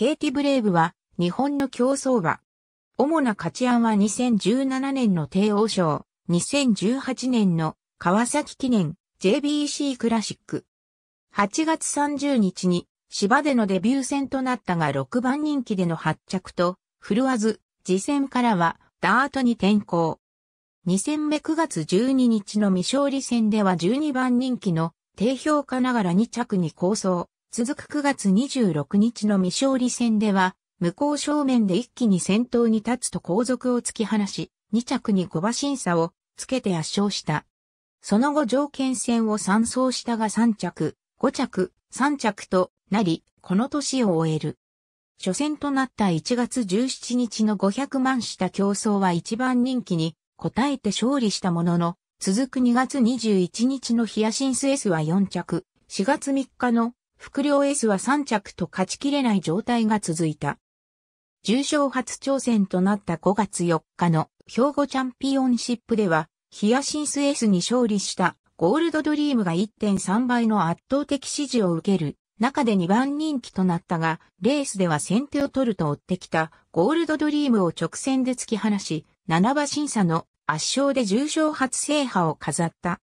ケイティ・ブレイブは、日本の競争馬。主な勝ち案は2017年の帝王賞、2018年の川崎記念 JBC クラシック。8月30日に芝でのデビュー戦となったが6番人気での発着と振るわず、次戦からはダートに転向。2戦目9月12日の未勝利戦では12番人気の低評価ながら2着に構想。続く9月26日の未勝利戦では、向こう正面で一気に先頭に立つと後続を突き放し、2着に小馬審査をつけて圧勝した。その後条件戦を3走したが3着、5着、3着となり、この年を終える。初戦となった1月17日の500万した競争は一番人気に応えて勝利したものの、続く2月21日のヒアシンス S は4着、4月3日の副領 S は3着と勝ちきれない状態が続いた。重賞初挑戦となった5月4日の兵庫チャンピオンシップでは、ヒアシンス S に勝利したゴールドドリームが1.3倍の圧倒的支持を受ける中で2番人気となったが、レースでは先手を取ると追ってきたゴールドドリームを直線で突き放し、7馬審査の圧勝で重賞初制覇を飾った。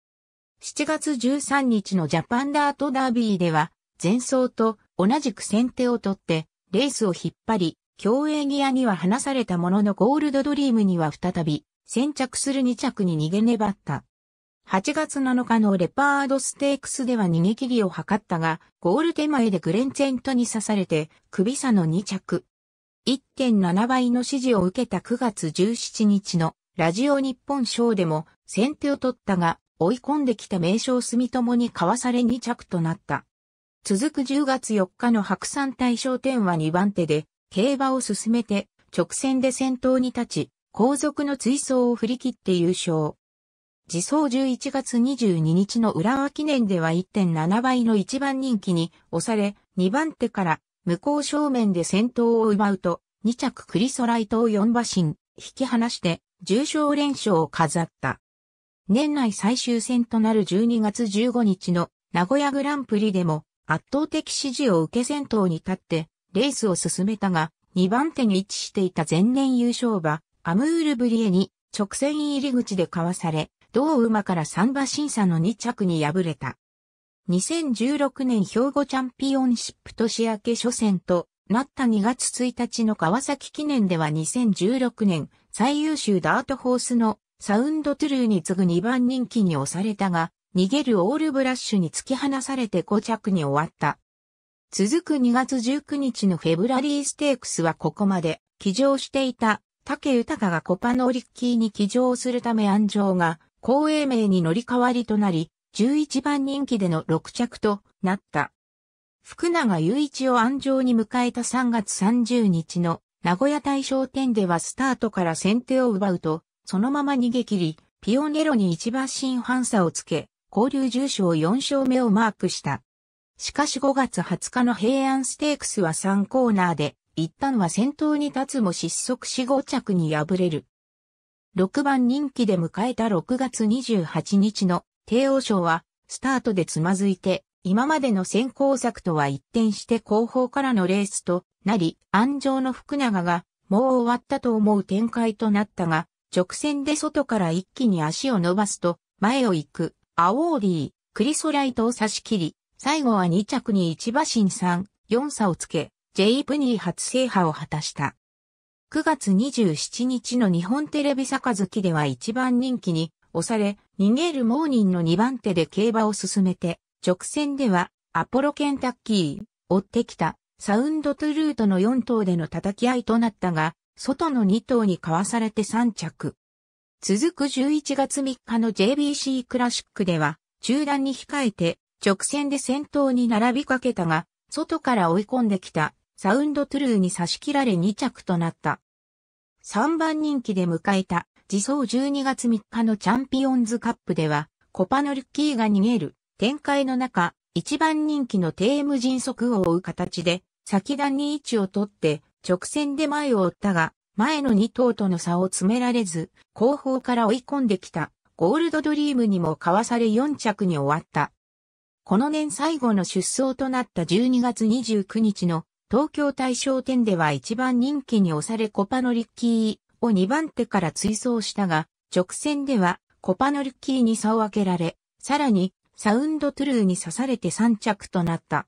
7月13日のジャパンダートダービーでは、前走と同じく先手を取って、レースを引っ張り、競泳ギアには離されたもののゴールドドリームには再び、先着する2着に逃げ粘った。8月7日のレパードステークスでは逃げ切りを図ったが、ゴール手前でグレンチェントに刺されて、首差の2着。1.7倍の支持を受けた9月17日のラジオ日本賞でも先手を取ったが、追い込んできた名称住友にかわされ2着となった。続く10月4日の白山大商店は2番手で、競馬を進めて、直線で先頭に立ち、後続の追走を振り切って優勝。自走11月22日の浦和記念では1.7倍の一番人気に押され、2番手から向こう正面で先頭を奪うと、2着クリソライトを4馬身、引き離して重賞連勝を飾った。年内最終戦となる12月15日の名古屋グランプリでも圧倒的支持を受け先頭に立ってレースを進めたが、2番手に位置していた前年優勝馬、アムールブリエに直線入り口でかわされ、同馬から3馬審査の2着に敗れた。2016年兵庫チャンピオンシップ年明け初戦となった2月1日の川崎記念では2016年最優秀ダートホースのサウンドトゥルーに次ぐ2番人気に押されたが、逃げるオールブラッシュに突き放されて5着に終わった。続く2月19日のフェブラリーステークスはここまで騎乗していた竹豊がコパノリッキーに騎乗するため安城が公営名に乗り換わりとなり、11番人気での6着となった。福永雄一を安城に迎えた3月30日の名古屋大賞店ではスタートから先手を奪うと、そのまま逃げ切り、ピオネロに一馬身半差をつけ、交流重賞4勝目をマークした。しかし5月20日の平安ステークスは3コーナーで、一旦は先頭に立つも失速し5着に敗れる。6番人気で迎えた6月28日の帝王賞は、スタートでつまずいて、今までの先行策とは一転して後方からのレースとなり、安城の福永が、もう終わったと思う展開となったが、直線で外から一気に足を伸ばすと、前を行くアオーリー、クリソライトを差し切り、最後は2着に1馬身3、4差をつけ、J プニー初制覇を果たした。9月27日の日本テレビ杯では一番人気に押され、逃げるモーニンの2番手で競馬を進めて、直線ではアポロケンタッキー、追ってきたサウンドトゥルートの4頭での叩き合いとなったが、外の2頭にかわされて3着。続く11月3日の JBC クラシックでは、中断に控えて、直線で先頭に並びかけたが、外から追い込んできた、サウンドトゥルーに差し切られ2着となった。3番人気で迎えた、自走12月3日のチャンピオンズカップでは、コパノルッキーが逃げる展開の中、1番人気のテーム迅速を追う形で、先段に位置を取って、直線で前を追ったが、前の2頭との差を詰められず、後方から追い込んできたゴールドドリームにもかわされ4着に終わった。この年最後の出走となった12月29日の東京大賞展では一番人気に押されコパノリッキーを2番手から追走したが、直線ではコパノリッキーに差を分けられ、さらにサウンドトゥルーに刺されて3着となった。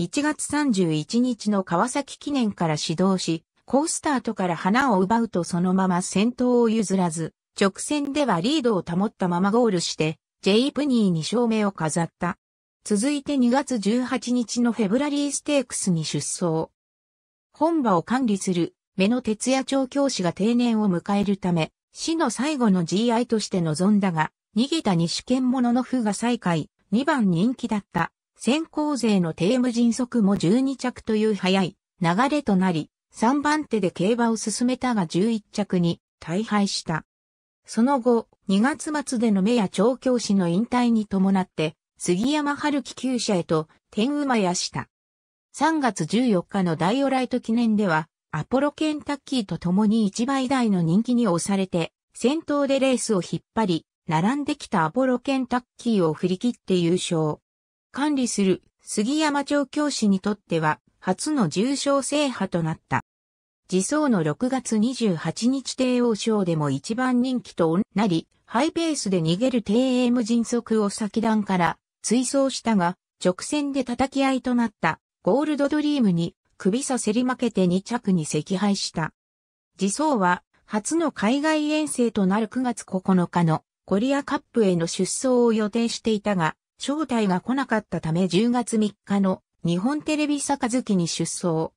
1月31日の川崎記念から始動し、ースタートから花を奪うとそのまま先頭を譲らず、直線ではリードを保ったままゴールして、ジェイプニーに勝目を飾った。続いて2月18日のフェブラリーステークスに出走。本場を管理する目の徹夜調教師が定年を迎えるため、死の最後の GI として臨んだが、逃げた西剣者の負が再開、2番人気だった。先行勢のテーム迅速も12着という早い流れとなり、3番手で競馬を進めたが11着に大敗した。その後、2月末での目や調教師の引退に伴って、杉山春樹厩舎へと、天馬やした。3月14日のダイオライト記念では、アポロケンタッキーと共に1倍台の人気に押されて、先頭でレースを引っ張り、並んできたアポロケンタッキーを振り切って優勝。管理する杉山調教師にとっては、初の重賞制覇となった。自走の6月28日帝王賞でも一番人気となり、ハイペースで逃げる低 m 迅速を先段から追走したが、直線で叩き合いとなったゴールドドリームに首させり負けて2着に惜敗した。自走は初の海外遠征となる9月9日のコリアカップへの出走を予定していたが、招待が来なかったため10月3日の日本テレビ杯に出走。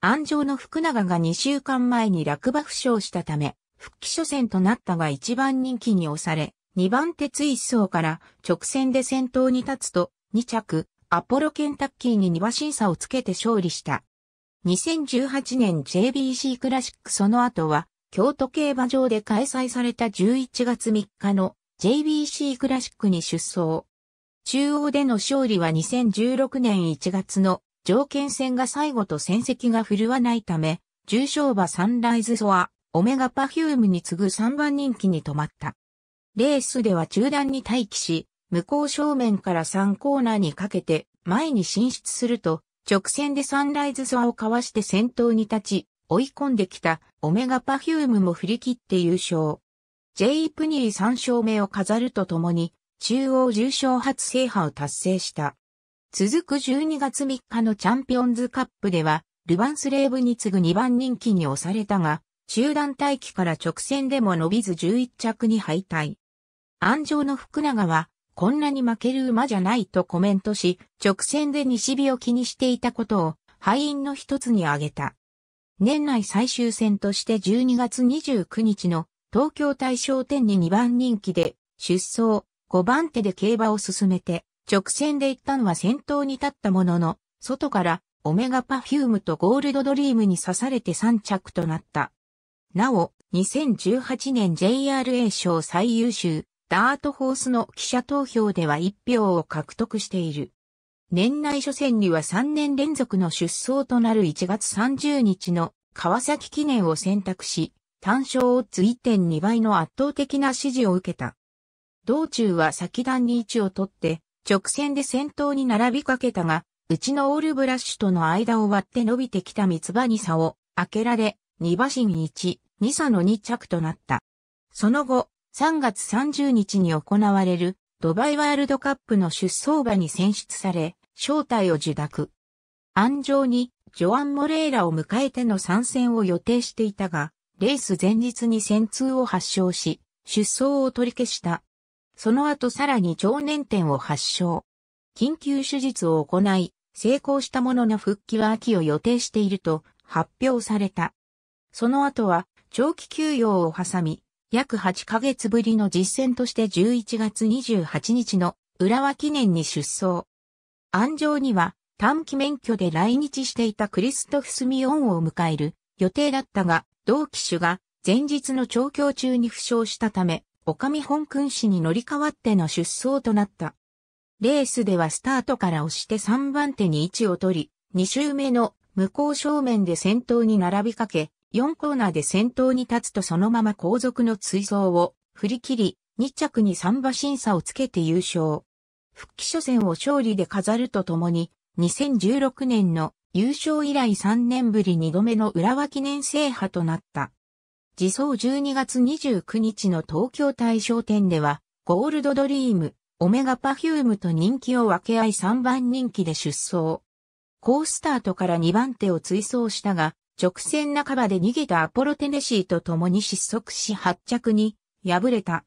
安城の福永が2週間前に落馬負傷したため、復帰初戦となったが1番人気に押され、2番手追走から直線で先頭に立つと、2着、アポロケンタッキーに2馬審査をつけて勝利した。2018年 JBC クラシックその後は、京都競馬場で開催された11月3日の JBC クラシックに出走。中央での勝利は2016年1月の条件戦が最後と戦績が振るわないため、重賞馬サンライズソア、オメガパフュームに次ぐ3番人気に止まった。レースでは中段に待機し、向こう正面から3コーナーにかけて前に進出すると、直線でサンライズソアをかわして先頭に立ち、追い込んできたオメガパフュームも振り切って優勝。J プニー3勝目を飾るとともに、中央重賞初制覇を達成した。続く12月3日のチャンピオンズカップでは、ルヴァンスレーブに次ぐ2番人気に押されたが、集団待機から直線でも伸びず11着に敗退。安城の福永は、こんなに負ける馬じゃないとコメントし、直線で西日を気にしていたことを敗因の一つに挙げた。年内最終戦として12月29日の東京大賞店に2番人気で出走、5番手で競馬を進めて、直線で行ったのは先頭に立ったものの、外からオメガパフュームとゴールドドリームに刺されて3着となった。なお、2018年 JRA 賞最優秀、ダートホースの記者投票では1票を獲得している。年内初戦には3年連続の出走となる1月30日の川崎記念を選択し、単勝追って1.2倍の圧倒的な支持を受けた。道中は先段に位置を取って、直線で先頭に並びかけたが、うちのオールブラッシュとの間を割って伸びてきた三つ葉に差を開けられ、二馬身置、二差の二着となった。その後、3月30日に行われるドバイワールドカップの出走馬に選出され、招待を受諾。安城にジョアン・モレーラを迎えての参戦を予定していたが、レース前日に戦痛を発症し、出走を取り消した。その後さらに腸年点を発症。緊急手術を行い、成功したものの復帰は秋を予定していると発表された。その後は長期休養を挟み、約8ヶ月ぶりの実践として11月28日の浦和記念に出走。安上には短期免許で来日していたクリストフ・スミオンを迎える予定だったが、同機種が前日の調教中に負傷したため、おかみ本君氏に乗り換わっての出走となった。レースではスタートから押して3番手に位置を取り、2周目の向こう正面で先頭に並びかけ、4コーナーで先頭に立つとそのまま後続の追走を振り切り、2着に3馬審査をつけて優勝。復帰初戦を勝利で飾るとともに、2016年の優勝以来3年ぶり2度目の浦和記念制覇となった。自走12月29日の東京大賞店では、ゴールドドリーム、オメガパフュームと人気を分け合い3番人気で出走。好スタートから2番手を追走したが、直線半ばで逃げたアポロテネシーと共に失速し発着に敗れた。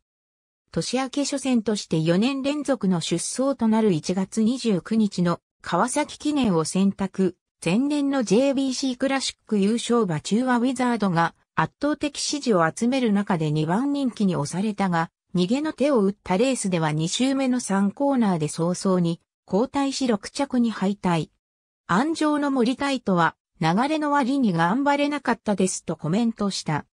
年明け初戦として4年連続の出走となる1月29日の川崎記念を選択。前年の JBC クラシック優勝馬中和ウィザードが圧倒的支持を集める中で2番人気に押されたが、逃げの手を打ったレースでは2周目の3コーナーで早々に交代し6着に敗退。安城の森タイトは流れの割に頑張れなかったですとコメントした。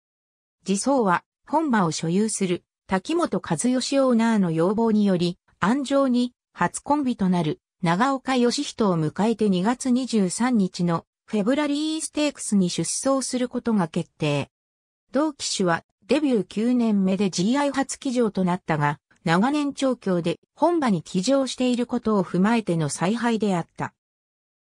自走は本場を所有する滝本和義オーナーの要望により安城に初コンビとなる長岡義人を迎えて2月23日のフェブラリーステークスに出走することが決定。同騎手はデビュー9年目で GI 初騎乗となったが、長年調教で本場に騎乗していることを踏まえての采配であった。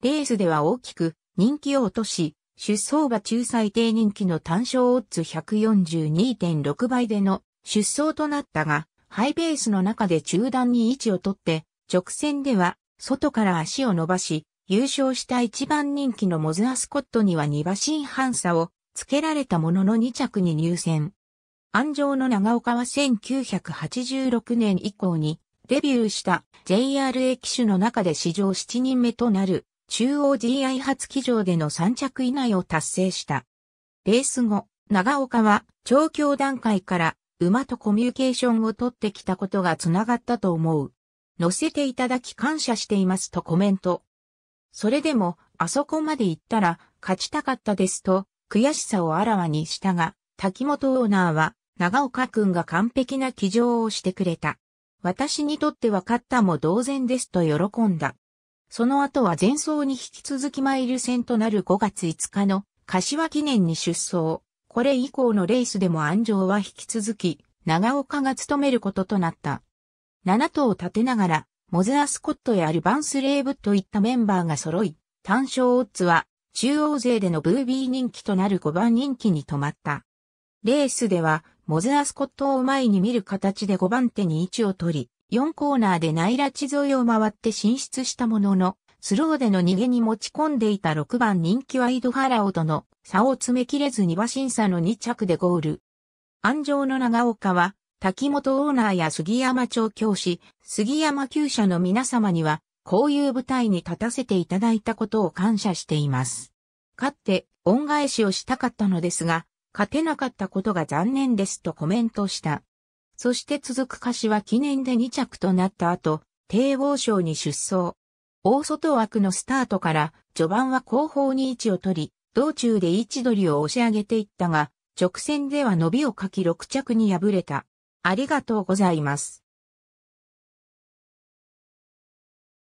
レースでは大きく人気を落とし、出走馬中最低人気の単勝オッズ142.6倍での出走となったが、ハイベースの中で中段に位置を取って、直線では外から足を伸ばし、優勝した一番人気のモズアスコットには2馬身半差をつけられたものの2着に入選。安城の長岡は1986年以降にデビューした JRA 機種の中で史上7人目となる中央 GI 発騎乗での3着以内を達成した。レース後、長岡は調教段階から馬とコミュニケーションを取ってきたことがつながったと思う。乗せていただき感謝していますとコメント。それでも、あそこまで行ったら、勝ちたかったですと、悔しさをあらわにしたが、滝本オーナーは、長岡くんが完璧な騎乗をしてくれた。私にとっては勝ったも同然ですと喜んだ。その後は前走に引き続きマイル戦となる5月5日の柏記念に出走。これ以降のレースでも安城は引き続き、長岡が務めることとなった。7頭立てながら、モズア・スコットやアルバンス・レーブといったメンバーが揃い、単勝オッズは中央勢でのブービー人気となる5番人気に止まった。レースでは、モズア・スコットを前に見る形で5番手に位置を取り、4コーナーでナイラ地沿いを回って進出したものの、スローでの逃げに持ち込んでいた6番人気ワイドハラオとの差を詰め切れずに馬審査の2着でゴール。安城の長岡は滝本オーナーや杉山調教師、杉山厩舎の皆様には、こういう舞台に立たせていただいたことを感謝しています。勝って恩返しをしたかったのですが、勝てなかったことが残念ですとコメントした。そして続く歌詞は記念で2着となった後、帝王賞に出走。大外枠のスタートから、序盤は後方に位置を取り、道中で位置取りを押し上げていったが、直線では伸びをかき6着に敗れた。ありがとうございます。